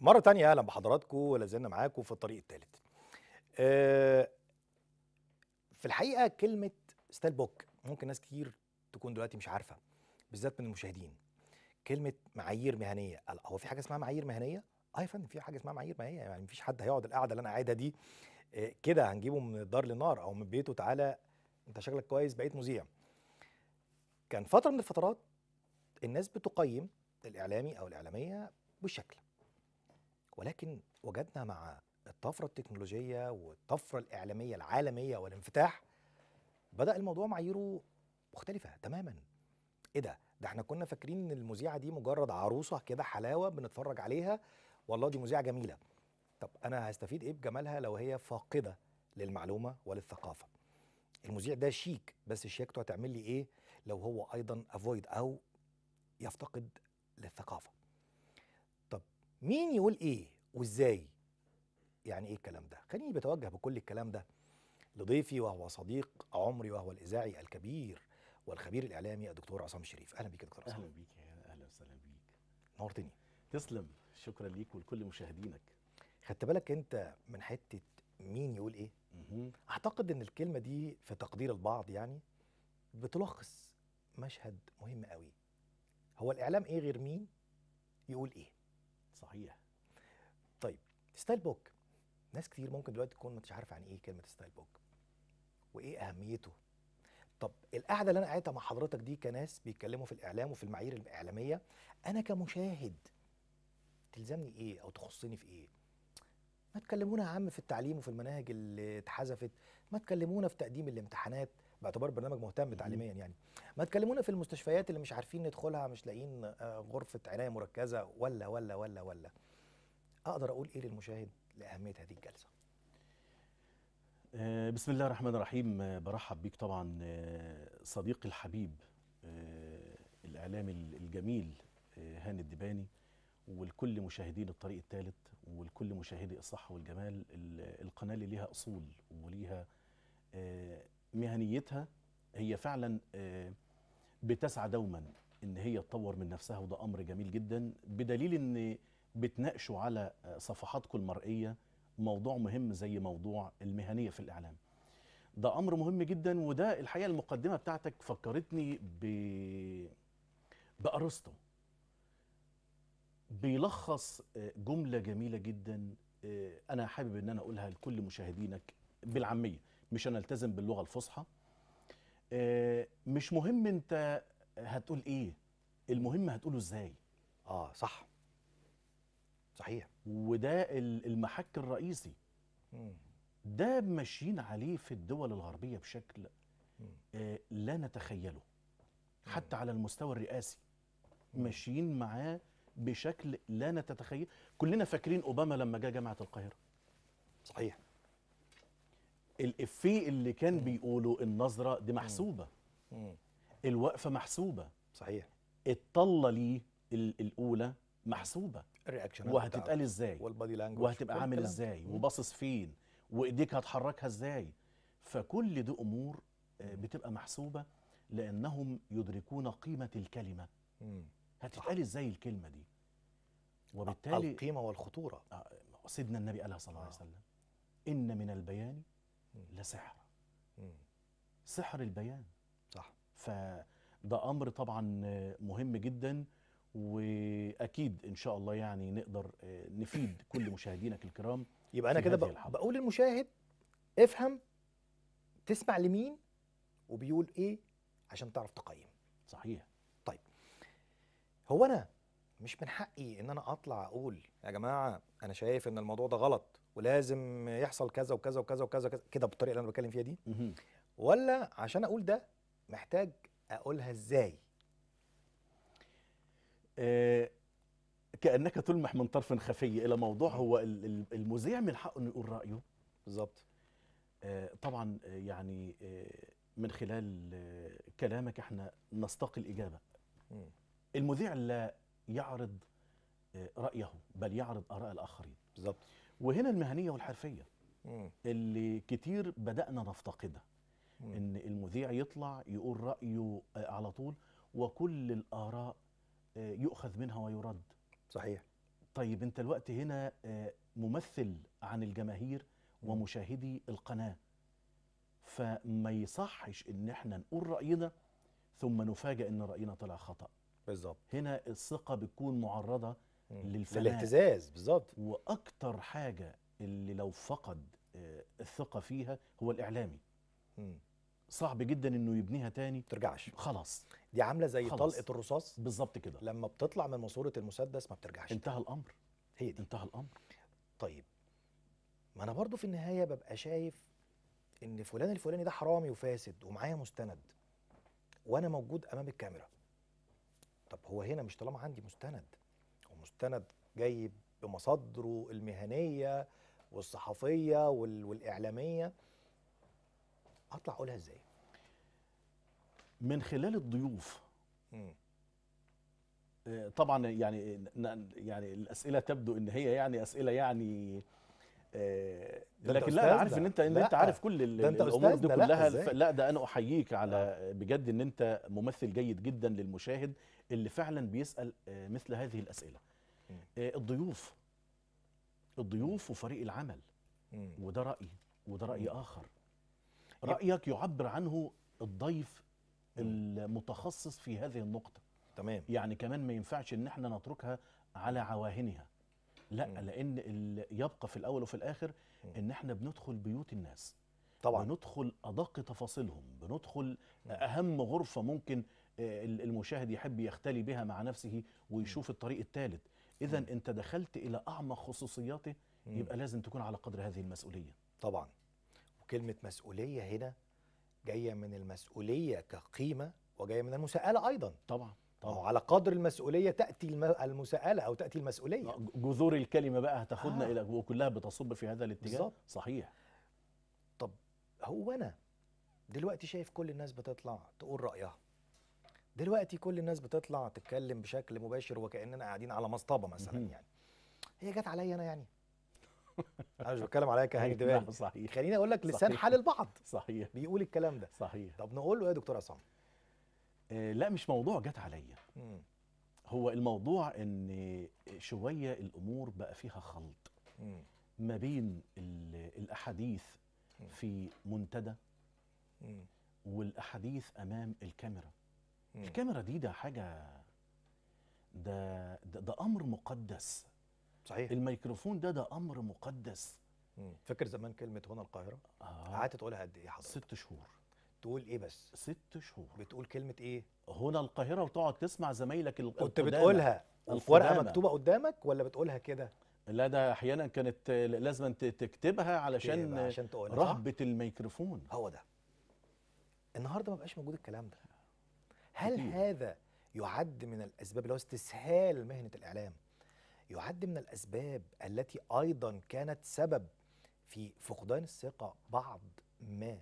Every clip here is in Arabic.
مرة تانية أهلا بحضراتكم ولازلنا معاكم في الطريق الثالث. أه في الحقيقة كلمة ستايل بوك ممكن ناس كتير تكون دلوقتي مش عارفة بالذات من المشاهدين. كلمة معايير مهنية، هو في حاجة اسمها معايير مهنية؟ اه يا فندم في حاجة اسمها معايير مهنية يعني مفيش حد هيقعد القعدة اللي أنا قاعدها دي أه كده هنجيبه من الدار للنار أو من بيته تعالى أنت شكلك كويس بقيت مذيع. كان فترة من الفترات الناس بتقيم الإعلامي أو الإعلامية بالشكل. ولكن وجدنا مع الطفرة التكنولوجية والطفرة الإعلامية العالمية والانفتاح بدأ الموضوع معاييره مختلفة تماما إيه ده؟ ده احنا كنا فاكرين إن المذيعة دي مجرد عروسة كده حلاوة بنتفرج عليها والله دي مذيعة جميلة طب أنا هستفيد إيه بجمالها لو هي فاقدة للمعلومة وللثقافة المذيع ده شيك بس شياكته هتعمل لي إيه لو هو أيضا أفويد أو يفتقد للثقافة مين يقول ايه وازاي يعني ايه الكلام ده خليني بتوجه بكل الكلام ده لضيفي وهو صديق عمري وهو الاذاعي الكبير والخبير الاعلامي الدكتور عصام الشريف اهلا بيك يا دكتور عصام اهلا بيك يا اهلا وسهلا بيك نورتني تسلم شكرا ليك ولكل مشاهدينك خدت بالك انت من حته مين يقول ايه مه. اعتقد ان الكلمه دي في تقدير البعض يعني بتلخص مشهد مهم قوي هو الاعلام ايه غير مين يقول ايه صحيح طيب ستايل بوك ناس كتير ممكن دلوقتي تكون مش عارفه عن ايه كلمه ستايل بوك وايه اهميته طب القعده اللي انا قعدتها مع حضرتك دي كناس بيتكلموا في الاعلام وفي المعايير الاعلاميه انا كمشاهد تلزمني ايه او تخصني في ايه ما تكلمونا يا عم في التعليم وفي المناهج اللي اتحذفت ما تكلمونا في تقديم الامتحانات باعتبار برنامج مهتم تعليميا يعني ما تكلمونا في المستشفيات اللي مش عارفين ندخلها مش لاقيين آه، غرفه عنايه مركزه ولا ولا ولا ولا اقدر اقول ايه للمشاهد لاهميه هذه الجلسه آه، بسم الله الرحمن الرحيم آه، برحب بيك طبعا صديقي الحبيب الاعلامي الجميل هاني الدباني ولكل مشاهدين الطريق الثالث ولكل مشاهدي الصحة والجمال القناة اللي ليها أصول وليها مهنيتها هي فعلا آه، بتسعى دوما ان هي تطور من نفسها وده امر جميل جدا بدليل ان بتناقشوا على آه، صفحاتكم المرئيه موضوع مهم زي موضوع المهنيه في الاعلام ده امر مهم جدا وده الحقيقه المقدمه بتاعتك فكرتني ب بارسطو بيلخص آه، جمله جميله جدا انا حابب ان انا اقولها لكل مشاهدينك بالعاميه مش هنلتزم باللغه الفصحى آه، مش مهم انت هتقول ايه المهم هتقوله ازاي اه صح صحيح وده المحك الرئيسي ده ماشيين عليه في الدول الغربيه بشكل آه، لا نتخيله حتى على المستوى الرئاسي ماشيين معاه بشكل لا نتتخيل كلنا فاكرين اوباما لما جاء جامعه القاهره صحيح الإفيه اللي كان مم. بيقوله النظرة دي محسوبة مم. الوقفة محسوبة صحيح الطلة ليه الأولى محسوبة الرياكشن وهتتقال ازاي والبادي لانجوج وهتبقى عامل ازاي وباصص فين وايديك هتحركها ازاي فكل دي امور آه، بتبقى محسوبه لانهم يدركون قيمه الكلمه هتتقال ازاي الكلمه دي وبالتالي القيمه والخطوره آه، سيدنا النبي قالها صلى الله عليه وسلم آه. ان من البيان لا سحر سحر البيان صح فده امر طبعا مهم جدا واكيد ان شاء الله يعني نقدر آه، نفيد كل مشاهدينك الكرام يبقى انا كده بقول للمشاهد افهم تسمع لمين وبيقول ايه عشان تعرف تقيم صحيح طيب هو انا مش من حقي ان انا اطلع اقول يا جماعه انا شايف ان الموضوع ده غلط ولازم يحصل كذا وكذا وكذا وكذا كده بالطريقه اللي انا بتكلم فيها دي ولا عشان اقول ده محتاج اقولها ازاي آه كانك تلمح من طرف خفي الى موضوع هو المذيع من حقه انه يقول رايه بالظبط آه، طبعا آه، يعني آه، من خلال كلامك احنا نستقي الاجابه المذيع لا يعرض رايه بل يعرض اراء الاخرين بالظبط وهنا المهنيه والحرفيه اللي كتير بدانا نفتقدها ان المذيع يطلع يقول رايه آه، على طول وكل الاراء آه، يؤخذ منها ويرد صحيح طيب انت الوقت هنا آه، ممثل عن الجماهير ومشاهدي القناه فما يصحش ان احنا نقول راينا ثم نفاجئ ان راينا طلع خطا بالظبط هنا الثقه بتكون معرضه للفنان الاهتزاز بالظبط واكتر حاجه اللي لو فقد آه، الثقه فيها هو الاعلامي مم. صعب جدا انه يبنيها تاني ترجعش خلاص دي عامله زي خلص. طلقه الرصاص بالظبط كده لما بتطلع من ماسوره المسدس ما بترجعش انتهى الامر هي دي انتهى الامر طيب ما انا برضو في النهايه ببقى شايف ان فلان الفلاني ده حرامي وفاسد ومعايا مستند وانا موجود امام الكاميرا طب هو هنا مش طالما عندي مستند مستند جاي بمصادره المهنيه والصحفيه والاعلاميه اطلع اقولها ازاي من خلال الضيوف م. آه، طبعا يعني يعني الاسئله تبدو ان هي يعني اسئله يعني آه، لكن لا انا عارف ان انت ان انت عارف كل الامور دي كلها لا, لا ده انا احييك على بجد ان انت ممثل جيد جدا للمشاهد اللي فعلا بيسال آه، مثل هذه الاسئله آه، الضيوف الضيوف وفريق العمل وده رايي وده راي اخر رايك يعبر عنه الضيف المتخصص في هذه النقطه تمام يعني كمان ما ينفعش ان احنا نتركها على عواهنها لا لان يبقى في الاول وفي الاخر ان احنا بندخل بيوت الناس طبعا بندخل ادق تفاصيلهم بندخل اهم غرفه ممكن آه، المشاهد يحب يختلي بها مع نفسه ويشوف الطريق الثالث اذا انت دخلت الى اعمق خصوصياته يبقى لازم تكون على قدر هذه المسؤوليه طبعا وكلمه مسؤوليه هنا جايه من المسؤوليه كقيمه وجايه من المساءله ايضا طبعا طبعا على قدر المسؤوليه تاتي المساءله او تاتي المسؤوليه جذور الكلمه بقى هتاخدنا آه. الى وكلها بتصب في هذا الاتجاه بالزبط. صحيح طب هو انا دلوقتي شايف كل الناس بتطلع تقول رايها دلوقتي كل الناس بتطلع تتكلم بشكل مباشر وكاننا قاعدين على مصطبه مثلا م- يعني هي جت عليا انا يعني انا مش بتكلم عليا كهاني دبان صحيح خليني اقول لك لسان حال البعض صحيح بيقول الكلام ده صحيح طب نقول له ايه يا دكتور عصام آه، لا مش موضوع جت عليا هو الموضوع ان شويه الامور بقى فيها خلط ما بين الاحاديث في منتدى والاحاديث امام الكاميرا الكاميرا دي ده حاجه ده ده, ده امر مقدس صحيح الميكروفون ده ده امر مقدس فاكر زمان كلمه هنا القاهره آه. قعدت تقولها قد ايه حضرتك ست شهور تقول ايه بس ست شهور بتقول كلمه ايه هنا القاهره وتقعد تسمع زمايلك كنت بتقولها الورقه ورقه مكتوبه قدامك ولا بتقولها كده لا ده احيانا كانت لازم تكتبها علشان عشان تقولها رهبه الميكروفون هو ده النهارده ما بقاش موجود الكلام ده هل كتير. هذا يعد من الاسباب اللي هو استسهال مهنه الاعلام يعد من الاسباب التي ايضا كانت سبب في فقدان الثقه بعض ما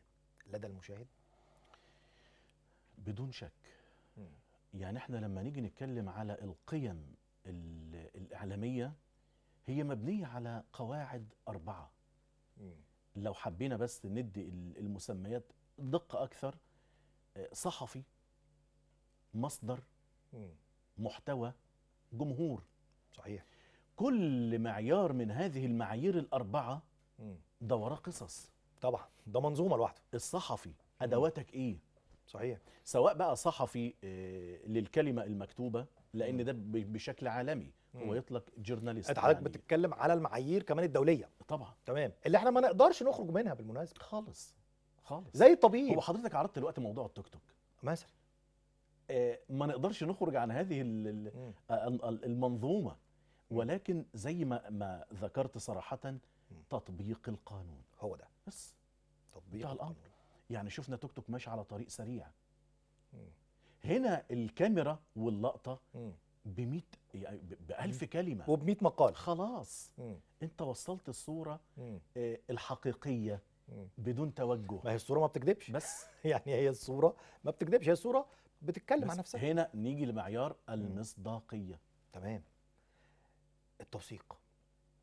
لدى المشاهد بدون شك يعني احنا لما نيجي نتكلم على القيم الإعلامية هي مبنية على قواعد أربعة لو حبينا بس ندي المسميات دقة أكثر آه، صحفي مصدر محتوى جمهور صحيح كل معيار من هذه المعايير الأربعة ده وراه قصص طبعا ده منظومة لوحده الصحفي أدواتك إيه صحيح سواء بقى صحفي آه، للكلمه المكتوبه لان ده بشكل عالمي هو يطلق جورناليست انت حضرتك يعني. بتتكلم على المعايير كمان الدوليه طبعا تمام اللي احنا ما نقدرش نخرج منها بالمناسبه خالص خالص زي الطبيب هو حضرتك عرضت دلوقتي موضوع التيك توك مثلا آه، ما نقدرش نخرج عن هذه آه، المنظومه ولكن زي ما ما ذكرت صراحه تطبيق القانون هو ده بس تطبيق الامر يعني شفنا توك توك ماشي على طريق سريع هنا الكاميرا واللقطه ب يعني ب 1000 كلمه وب 100 مقال خلاص مم. انت وصلت الصوره مم. آه، الحقيقيه مم. بدون توجه ما هي الصوره ما بتكذبش بس يعني هي الصوره ما بتكذبش هي الصوره بتتكلم عن نفسها هنا نيجي لمعيار المصداقيه تمام التوثيق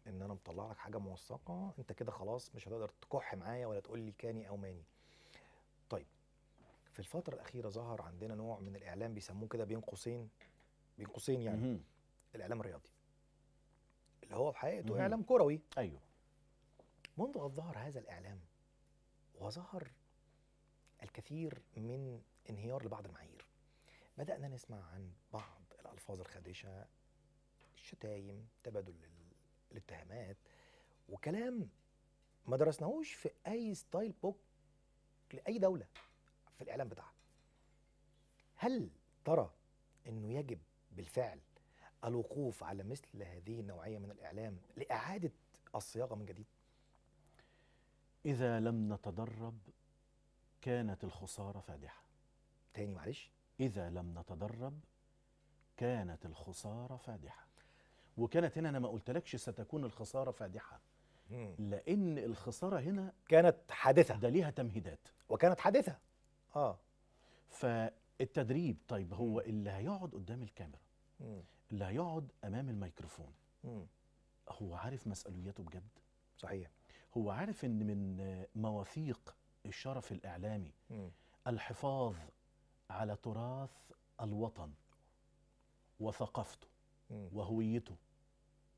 ان انا مطلع لك حاجه موثقه انت كده خلاص مش هتقدر تكح معايا ولا تقول لي كاني او ماني في الفتره الاخيره ظهر عندنا نوع من الاعلام بيسموه كده بين قوسين بين قوسين يعني مم. الاعلام الرياضي اللي هو في حقيقته مم. اعلام كروي ايوه منذ ان ظهر هذا الاعلام وظهر الكثير من انهيار لبعض المعايير بدانا نسمع عن بعض الالفاظ الخادشه الشتايم تبادل الاتهامات وكلام ما درسناهوش في اي ستايل بوك لاي دوله في الاعلام بتاعها هل ترى انه يجب بالفعل الوقوف على مثل هذه النوعيه من الاعلام لاعاده الصياغه من جديد اذا لم نتدرب كانت الخساره فادحه تاني معلش اذا لم نتدرب كانت الخساره فادحه وكانت هنا انا ما قلتلكش ستكون الخساره فادحه لان الخساره هنا كانت حادثه ده ليها تمهيدات وكانت حادثه اه فالتدريب طيب هو اللي هيقعد قدام الكاميرا مم. اللي هيقعد امام الميكروفون مم. هو عارف مسؤولياته بجد صحيح هو عارف ان من مواثيق الشرف الاعلامي مم. الحفاظ على تراث الوطن وثقافته وهويته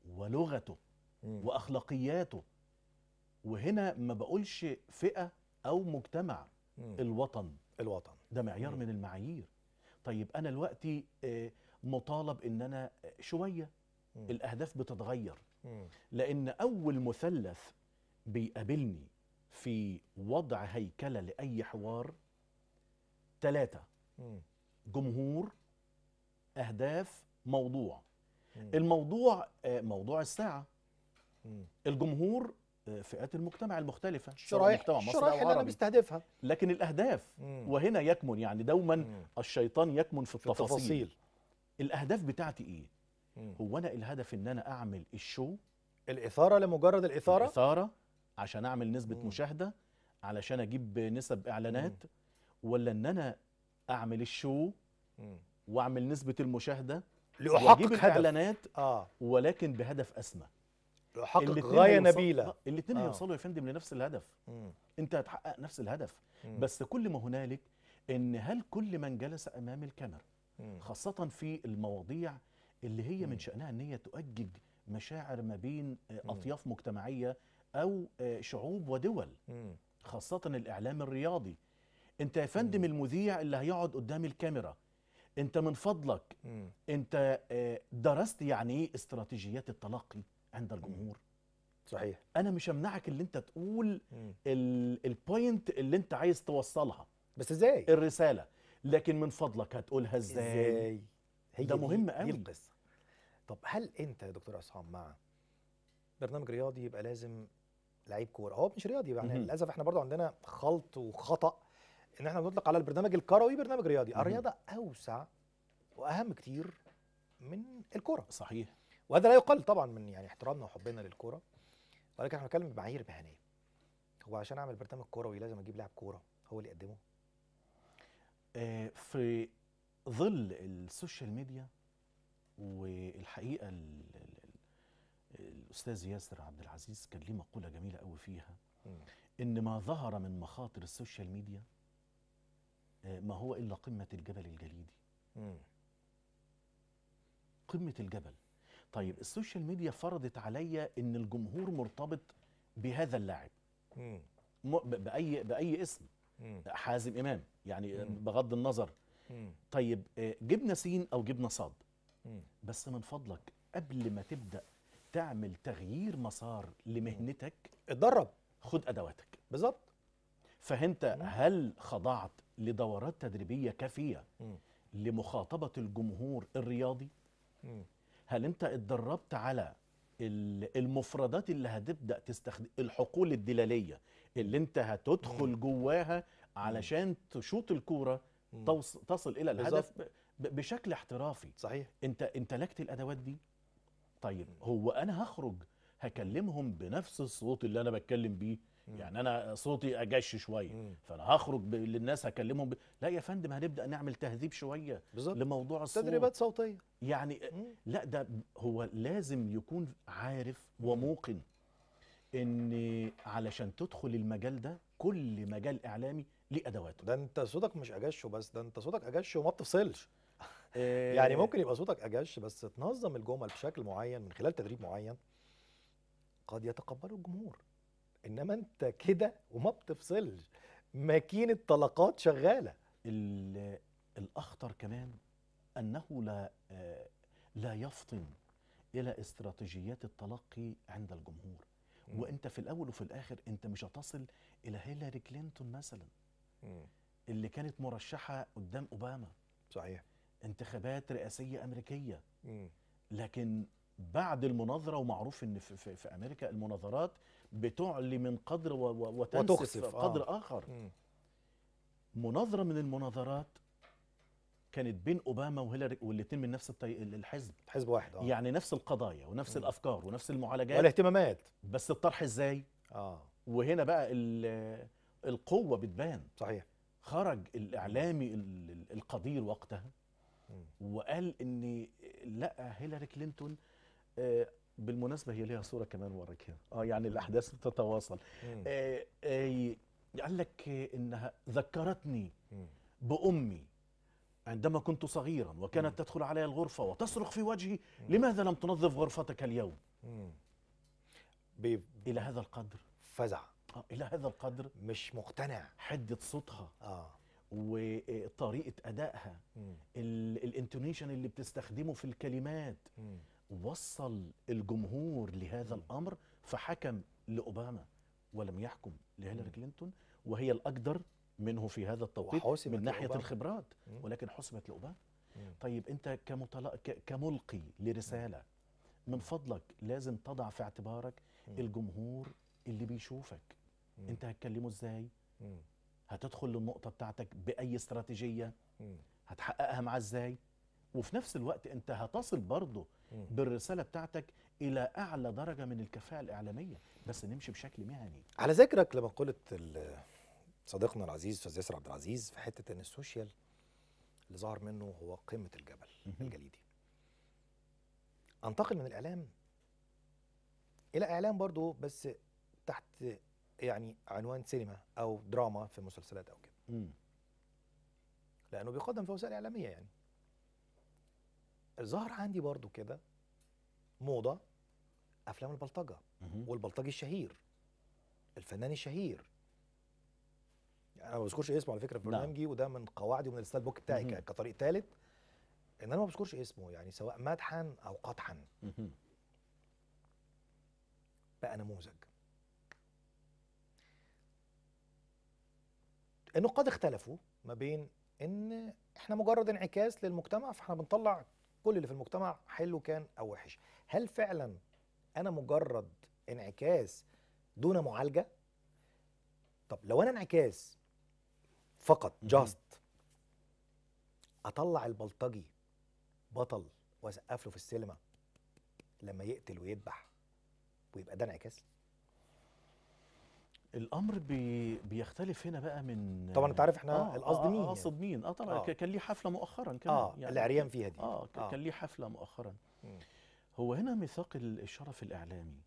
ولغته واخلاقياته وهنا ما بقولش فئه او مجتمع الوطن الوطن ده معيار من المعايير طيب انا دلوقتي آه، مطالب ان انا آه، شويه الاهداف بتتغير لان اول مثلث بيقابلني في وضع هيكله لاي حوار ثلاثه جمهور اهداف موضوع الموضوع آه، موضوع الساعه الجمهور فئات المجتمع المختلفة الشرايح الشرايح اللي أنا بستهدفها لكن الأهداف مم. وهنا يكمن يعني دوما مم. الشيطان يكمن في, في التفاصيل. التفاصيل الأهداف بتاعتي إيه؟ مم. هو أنا الهدف إن أنا أعمل الشو الإثارة لمجرد الإثارة الإثارة عشان أعمل نسبة مم. مشاهدة علشان أجيب نسب إعلانات مم. ولا إن أنا أعمل الشو وأعمل نسبة المشاهدة لأحقق هدف الإعلانات آه. ولكن بهدف أسمى يحقق غايه نبيله آه، الاثنين آه. هيوصلوا يا فندم لنفس الهدف مم. انت هتحقق نفس الهدف مم. بس كل ما هنالك ان هل كل من جلس امام الكاميرا خاصه في المواضيع اللي هي من شانها ان هي تؤجج مشاعر ما بين آه، اطياف مجتمعيه او آه، شعوب ودول خاصه الاعلام الرياضي انت يا فندم المذيع اللي هيقعد قدام الكاميرا انت من فضلك انت درست يعني ايه استراتيجيات التلقي عند الجمهور صحيح انا مش همنعك اللي انت تقول البوينت اللي انت عايز توصلها بس ازاي الرساله لكن من فضلك هتقولها ازاي, إزاي؟ هي ده مهم قوي دي القصه طب هل انت يا دكتور عصام مع برنامج رياضي يبقى لازم لعيب كوره هو مش رياضي يعني للاسف احنا برضو عندنا خلط وخطا ان احنا بنطلق على البرنامج الكروي برنامج رياضي الرياضه اوسع واهم كتير من الكره صحيح وهذا لا يقل طبعا من يعني احترامنا وحبنا للكوره ولكن احنا بنتكلم بمعايير مهنيه هو عشان اعمل برنامج كروي لازم اجيب لاعب كوره هو اللي يقدمه آه، في ظل السوشيال ميديا والحقيقه الاستاذ ياسر عبد العزيز كان ليه مقوله جميله قوي فيها ان ما ظهر من مخاطر السوشيال ميديا آه، ما هو الا قمه الجبل الجليدي قمه الجبل طيب السوشيال ميديا فرضت عليا ان الجمهور مرتبط بهذا اللاعب باي باي اسم مم. حازم امام يعني بغض النظر مم. طيب آه، جبنا سين او جبنا صاد بس من فضلك قبل ما تبدا تعمل تغيير مسار لمهنتك اتدرب خد ادواتك بالظبط فانت هل خضعت لدورات تدريبيه كافيه لمخاطبه الجمهور الرياضي هل انت اتدربت على المفردات اللي هتبدا تستخدم الحقول الدلاليه اللي انت هتدخل جواها علشان تشوط الكوره تصل الى الهدف بشكل احترافي صحيح انت امتلكت الادوات دي طيب هو انا هخرج هكلمهم بنفس الصوت اللي انا بتكلم بيه يعني انا صوتي اجش شويه فانا هخرج للناس هكلمهم ب... لا يا فندم هنبدا نعمل تهذيب شويه بالزبط. لموضوع الصوت تدريبات صوتيه يعني مم. لا ده هو لازم يكون عارف وموقن ان علشان تدخل المجال ده كل مجال اعلامي ليه ادواته ده انت صوتك مش اجش بس ده انت صوتك اجش وما بتفصلش آه. يعني ممكن يبقى صوتك اجش بس تنظم الجمل بشكل معين من خلال تدريب معين قد يتقبله الجمهور انما انت كده وما بتفصلش ماكينه طلقات شغاله الاخطر كمان انه لا آه، لا يفطن الى استراتيجيات التلقي عند الجمهور وانت في الاول وفي الاخر انت مش هتصل الى هيلاري كلينتون مثلا اللي كانت مرشحه قدام اوباما صحيح انتخابات رئاسيه امريكيه لكن بعد المناظره ومعروف ان في امريكا المناظرات بتعلي من قدر وتنسف آه. قدر آه. آخر م. مناظرة من المناظرات كانت بين اوباما وهيلاري والاثنين من نفس الطي... الحزب حزب واحد اه يعني نفس القضايا ونفس م. الافكار ونفس المعالجات والاهتمامات بس الطرح ازاي اه وهنا بقى القوه بتبان صحيح خرج الاعلامي القدير وقتها م. وقال ان لا هيلاري كلينتون آه، بالمناسبه هي ليها صوره كمان وراك كده اه يعني الاحداث بتتواصل آه آه قال لك انها ذكرتني بامي عندما كنت صغيرا وكانت مم. تدخل علي الغرفه وتصرخ في وجهي مم. لماذا لم تنظف غرفتك اليوم بي... الى هذا القدر فزع آه الى هذا القدر مش مقتنع حده صوتها اه وطريقه ادائها الانتونيشن اللي بتستخدمه في الكلمات مم. وصل الجمهور لهذا الامر فحكم لاوباما ولم يحكم لهيلاري كلينتون وهي الاقدر منه في هذا التوقيت من ناحيه لأوباما. الخبرات ولكن حسمت لاوباما طيب انت كمطلق كملقي لرساله من فضلك لازم تضع في اعتبارك الجمهور اللي بيشوفك انت هتكلمه ازاي هتدخل للنقطه بتاعتك باي استراتيجيه هتحققها معاه ازاي وفي نفس الوقت انت هتصل برضه بالرساله بتاعتك الى اعلى درجه من الكفاءه الاعلاميه بس نمشي بشكل مهني على ذكرك لما قلت صديقنا العزيز استاذ ياسر عبد العزيز في حته ان السوشيال اللي ظهر منه هو قمه الجبل الجليدي انتقل من الاعلام الى اعلام برضه بس تحت يعني عنوان سينما او دراما في مسلسلات او كده لانه بيقدم في وسائل اعلاميه يعني ظهر عندي برضو كده موضه افلام البلطجه والبلطجي الشهير الفنان الشهير يعني انا ما بذكرش اسمه على فكره في نعم. برنامجي وده من قواعدي ومن الستايل بوك بتاعي كطريق ثالث ان انا ما بذكرش اسمه يعني سواء مدحا او قدحا بقى نموذج النقاد اختلفوا ما بين ان احنا مجرد انعكاس للمجتمع فاحنا بنطلع كل اللي في المجتمع حلو كان او وحش هل فعلا انا مجرد انعكاس دون معالجه طب لو انا انعكاس فقط جاست اطلع البلطجي بطل واسقف له في السينما لما يقتل ويذبح ويبقى ده انعكاس الامر بي بيختلف هنا بقى من طبعا انت عارف احنا آه, آه، القصد آه مين يعني؟ قصد مين اه طبعا آه. كان ليه حفله مؤخرا كمان آه يعني العريان فيها دي اه, آه. كان ليه حفله مؤخرا هو هنا ميثاق الشرف الاعلامي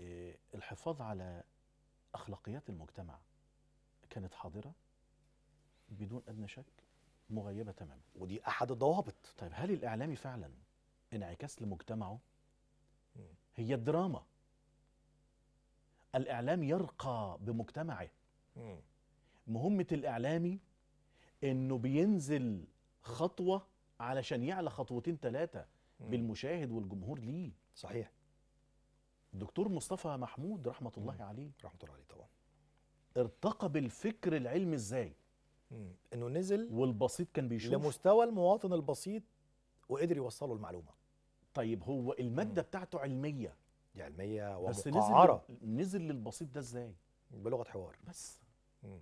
إيه الحفاظ على اخلاقيات المجتمع كانت حاضره بدون ادنى شك مغيبه تماما ودي احد الضوابط طيب هل الاعلامي فعلا انعكاس لمجتمعه هي الدراما الاعلام يرقى بمجتمعه مهمه الاعلامي انه بينزل خطوه علشان يعلى خطوتين ثلاثه بالمشاهد والجمهور ليه صحيح دكتور مصطفى محمود رحمه الله مم. عليه رحمه الله عليه طبعا ارتقى بالفكر العلمي ازاي مم. انه نزل والبسيط كان بيشوف لمستوى المواطن البسيط وقدر يوصله المعلومه طيب هو الماده مم. بتاعته علميه دي علميه ومقعره بس نزل نزل للبسيط ده ازاي بلغه حوار بس مم.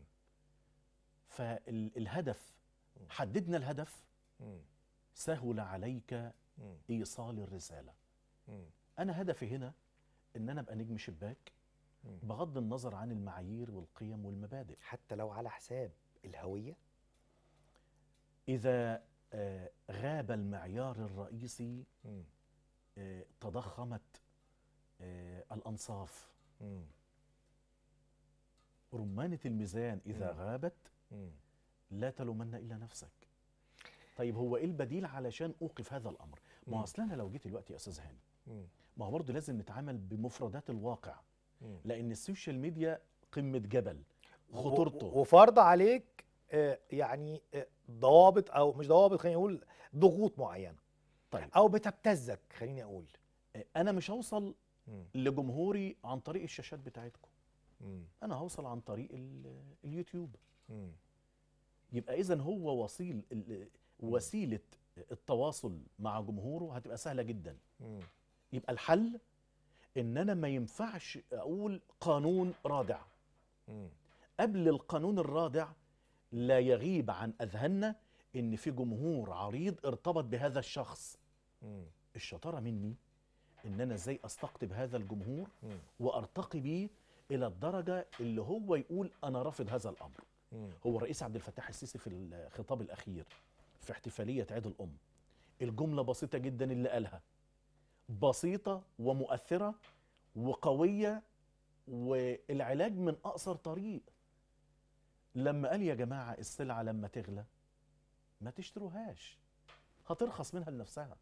فالهدف حددنا الهدف مم. سهل عليك مم. ايصال الرساله مم. انا هدفي هنا ان انا ابقى نجم شباك مم. بغض النظر عن المعايير والقيم والمبادئ حتى لو على حساب الهويه اذا آه، غاب المعيار الرئيسي آه، تضخمت آه، الأنصاف مم. رمانة الميزان إذا مم. غابت مم. لا تلومن إلا نفسك طيب هو إيه البديل علشان أوقف هذا الأمر ما أصلا أنا لو جيت دلوقتي يا أستاذ هاني ما هو برضه لازم نتعامل بمفردات الواقع مم. لأن السوشيال ميديا قمة جبل خطورته وفرض عليك آه، يعني آه، ضوابط أو مش ضوابط خلينا نقول ضغوط معينة طيب. أو بتبتزك خليني أقول أنا مش هوصل لجمهوري عن طريق الشاشات بتاعتكم انا هوصل عن طريق اليوتيوب يبقى اذا هو وسيل وسيله التواصل مع جمهوره هتبقى سهله جدا يبقى الحل ان انا ما ينفعش اقول قانون رادع قبل القانون الرادع لا يغيب عن اذهاننا ان في جمهور عريض ارتبط بهذا الشخص الشطاره مني ان انا ازاي استقطب هذا الجمهور وارتقي بيه الى الدرجه اللي هو يقول انا رافض هذا الامر هو الرئيس عبد الفتاح السيسي في الخطاب الاخير في احتفاليه عيد الام الجمله بسيطه جدا اللي قالها بسيطه ومؤثره وقويه والعلاج من اقصر طريق لما قال يا جماعه السلعه لما تغلى ما تشتروهاش هترخص منها لنفسها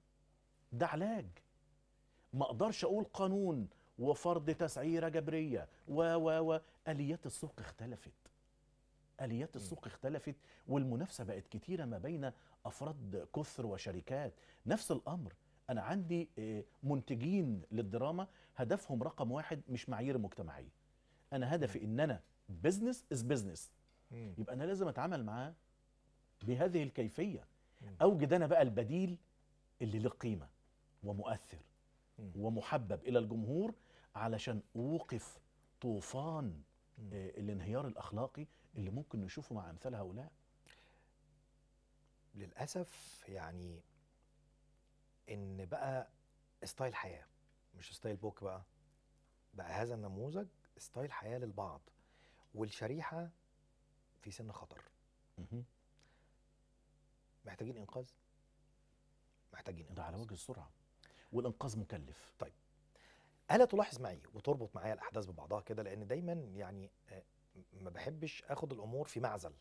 ده علاج ما اقدرش اقول قانون وفرض تسعيره جبريه و و و اليات السوق اختلفت اليات السوق اختلفت والمنافسه بقت كتيره ما بين افراد كثر وشركات نفس الامر انا عندي آه، منتجين للدراما هدفهم رقم واحد مش معايير مجتمعيه انا هدفي ان انا بزنس از بزنس يبقى انا لازم اتعامل معاه بهذه الكيفيه اوجد انا بقى البديل اللي له قيمه ومؤثر ومحبب الى الجمهور علشان اوقف طوفان آه، الانهيار الاخلاقي اللي ممكن نشوفه مع امثال هؤلاء للاسف يعني ان بقى ستايل حياه مش ستايل بوك بقى بقى هذا النموذج ستايل حياه للبعض والشريحه في سن خطر محتاجين انقاذ محتاجين انقاذ ده على وجه السرعه والانقاذ مكلف طيب الا تلاحظ معي وتربط معايا الاحداث ببعضها كده لان دايما يعني آه، ما بحبش اخد الامور في معزل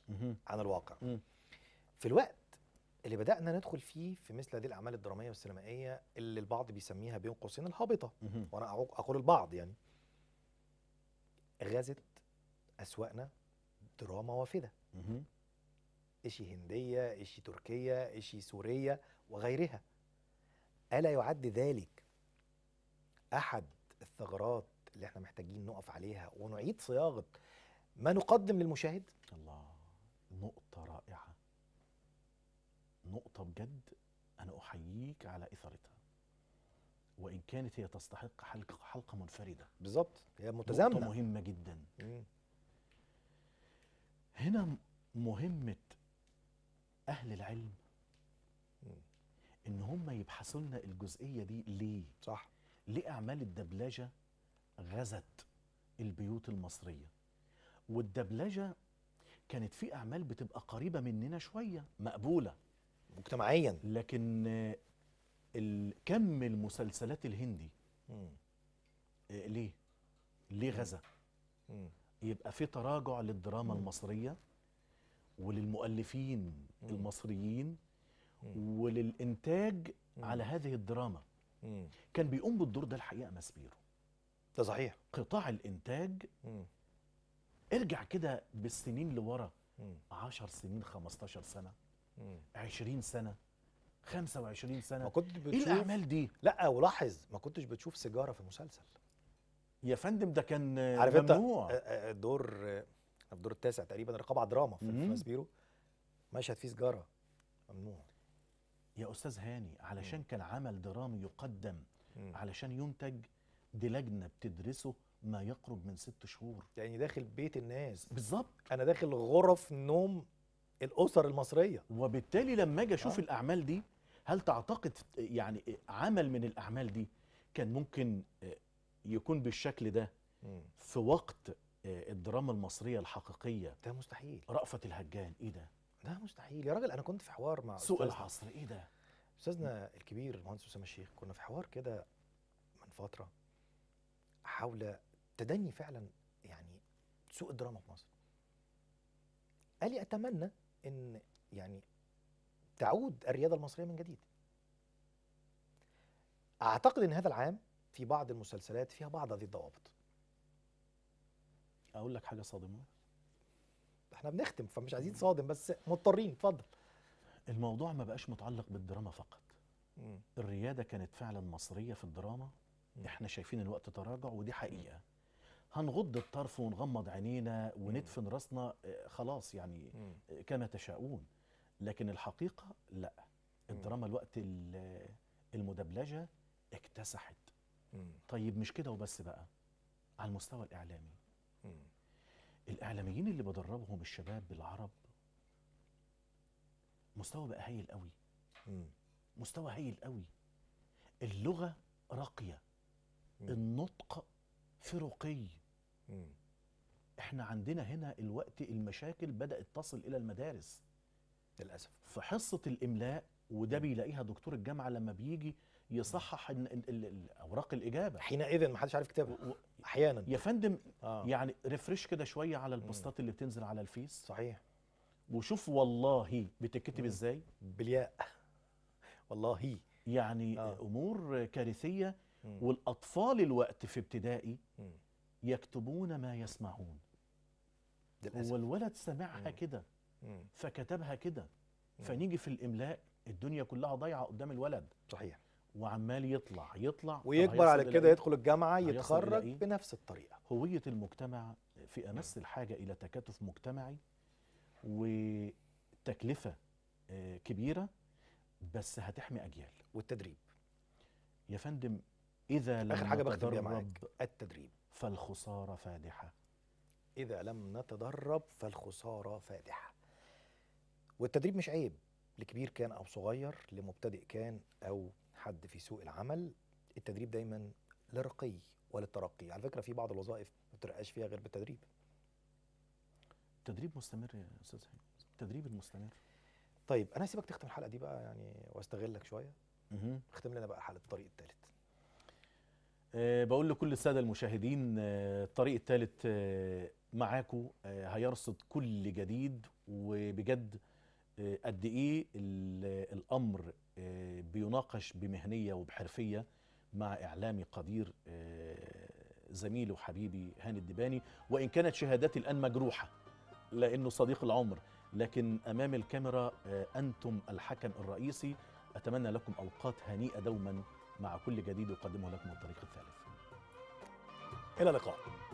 عن الواقع في الوقت اللي بدانا ندخل فيه في مثل هذه الاعمال الدراميه والسينمائيه اللي البعض بيسميها بين قوسين الهابطه وانا اقول البعض يعني غزت اسواقنا دراما وافده اشي هنديه اشي تركيه اشي سوريه وغيرها ألا يعد ذلك أحد الثغرات اللي احنا محتاجين نقف عليها ونعيد صياغة ما نقدم للمشاهد؟ الله نقطة رائعة نقطة بجد أنا أحييك على إثارتها وإن كانت هي تستحق حلقة, حلقة منفردة بالظبط هي متزامنة نقطة مهمة جدا مم. هنا مهمة أهل العلم ان هم يبحثوا لنا الجزئيه دي ليه صح ليه اعمال الدبلجه غزت البيوت المصريه والدبلجه كانت في اعمال بتبقى قريبه مننا شويه مقبوله مجتمعيا لكن كم المسلسلات الهندي مم. آه، ليه ليه غزا يبقى في تراجع للدراما مم. المصريه وللمؤلفين مم. المصريين وللانتاج على هذه الدراما كان بيقوم بالدور ده الحقيقه ماسبيرو ده صحيح قطاع الانتاج ارجع كده بالسنين لورا 10 سنين 15 سنه 20 سنه 25 سنه ما كنت إيه بتشوف ايه الاعمال دي لا ولاحظ ما كنتش بتشوف سيجاره في مسلسل يا فندم ده كان عارف ممنوع انت آه، آه، آه، دور الدور التاسع تقريبا رقابه على دراما في ماسبيرو مشهد فيه سيجاره ممنوع يا أستاذ هاني علشان م. كان عمل درامي يقدم م. علشان ينتج دي لجنة بتدرسه ما يقرب من ست شهور يعني داخل بيت الناس بالظبط أنا داخل غرف نوم الأسر المصرية وبالتالي لما أجي أشوف آه. الأعمال دي هل تعتقد يعني عمل من الأعمال دي كان ممكن آه، يكون بالشكل ده م. في وقت آه، الدراما المصرية الحقيقية ده مستحيل رأفت الهجان إيه ده لا مستحيل يا راجل انا كنت في حوار مع سوق العصر ايه ده استاذنا الكبير المهندس اسامه الشيخ كنا في حوار كده من فتره حول تدني فعلا يعني سوق الدراما في مصر قال لي اتمنى ان يعني تعود الرياضه المصريه من جديد اعتقد ان هذا العام في بعض المسلسلات فيها بعض هذه الضوابط اقول لك حاجه صادمه احنا بنختم فمش عايزين صادم بس مضطرين اتفضل الموضوع ما بقاش متعلق بالدراما فقط م. الرياده كانت فعلا مصريه في الدراما م. احنا شايفين الوقت تراجع ودي حقيقه هنغض الطرف ونغمض عينينا وندفن راسنا آه، خلاص يعني م. آه، كما تشاؤون لكن الحقيقه لا الدراما الوقت المدبلجه اكتسحت طيب مش كده وبس بقى على المستوى الاعلامي الاعلاميين اللي بدربهم الشباب العرب مستوى بقى هايل قوي مستوى هايل قوي اللغه راقيه النطق فروقي احنا عندنا هنا الوقت المشاكل بدات تصل الى المدارس للاسف في حصه الاملاء وده بيلاقيها دكتور الجامعه لما بيجي يصحح اوراق الاجابه حينئذ ما حدش عارف كتابه احيانا يا فندم آه. يعني ريفرش كده شويه على البوستات اللي بتنزل على الفيس صحيح وشوف والله بتتكتب ازاي بالياء والله يعني آه. امور كارثيه مم. والاطفال الوقت في ابتدائي مم. يكتبون ما يسمعون هو الولد سمعها كده فكتبها كده فنيجي في الاملاء الدنيا كلها ضايعه قدام الولد صحيح وعمال يطلع يطلع ويكبر على كده إيه؟ يدخل الجامعه يتخرج إيه؟ بنفس الطريقه هويه المجتمع في امس نعم. الحاجه الى تكاتف مجتمعي وتكلفه آه، كبيره بس هتحمي اجيال والتدريب يا فندم اذا لم اخر حاجه بختم معاك التدريب فالخساره فادحه اذا لم نتدرب فالخساره فادحه والتدريب مش عيب لكبير كان او صغير لمبتدئ كان او حد في سوق العمل التدريب دايما للرقي وللترقي على فكره في بعض الوظائف ما بترقاش فيها غير بالتدريب تدريب مستمر يا استاذ حبيب التدريب المستمر طيب انا هسيبك تختم الحلقه دي بقى يعني واستغلك شويه اختم لنا بقى حلقه الطريق الثالث أه بقول لكل الساده المشاهدين أه الطريق الثالث أه معاكم آه، هيرصد كل جديد وبجد آه، قد ايه الامر آه، بيناقش بمهنية وبحرفية مع إعلامي قدير آه، زميله وحبيبي هاني الدباني وإن كانت شهاداتي الآن مجروحة لأنه صديق العمر لكن أمام الكاميرا آه، أنتم الحكم الرئيسي أتمنى لكم أوقات هنيئة دوما مع كل جديد يقدمه لكم الطريق الثالث إلى اللقاء